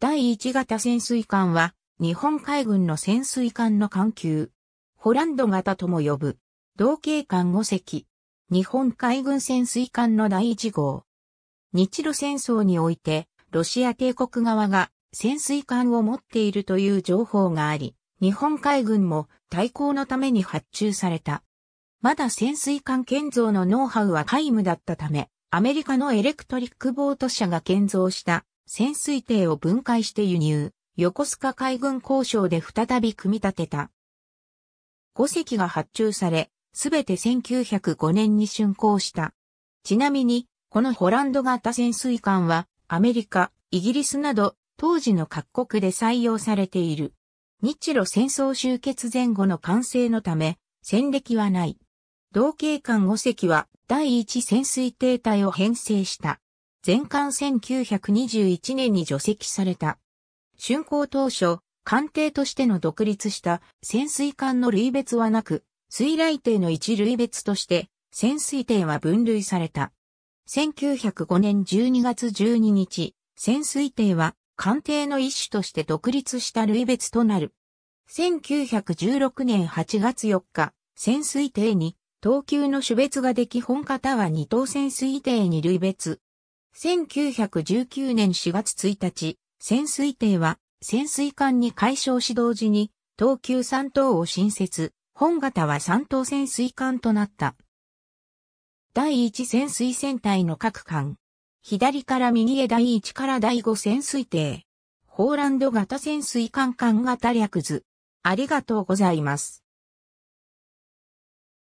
第1型潜水艦は、日本海軍の潜水艦の艦級。ホランド型とも呼ぶ。同型艦5隻。日本海軍潜水艦の第1号。日露戦争において、ロシア帝国側が潜水艦を持っているという情報があり、日本海軍も対抗のために発注された。まだ潜水艦建造のノウハウは皆無だったため、アメリカのエレクトリックボート社が建造した潜水艇を分解して輸入、横須賀海軍交渉で再び組み立てた。5隻が発注され、すべて1905年に竣工した。ちなみに、このホランド型潜水艦は、アメリカ、イギリスなど、当時の各国で採用されている。日露戦争終結前後の完成のため、戦歴はない。同警艦5隻は第一潜水艇隊を編成した。全館1921年に除籍された。竣工当初、艦艇としての独立した潜水艦の類別はなく、水雷艇の一類別として潜水艇は分類された。1905年12月12日、潜水艇は艦艇の一種として独立した類別となる。1916年8月4日、潜水艇に等級の種別ができ本型は二等潜水艇に類別、1919年4月1日、潜水艇は潜水艦に解消し同時に、東急3等を新設、本型は3等潜水艦となった。第1潜水船隊の各艦。左から右へ第1から第5潜水艇。ホーランド型潜水艦艦型略図。ありがとうございます。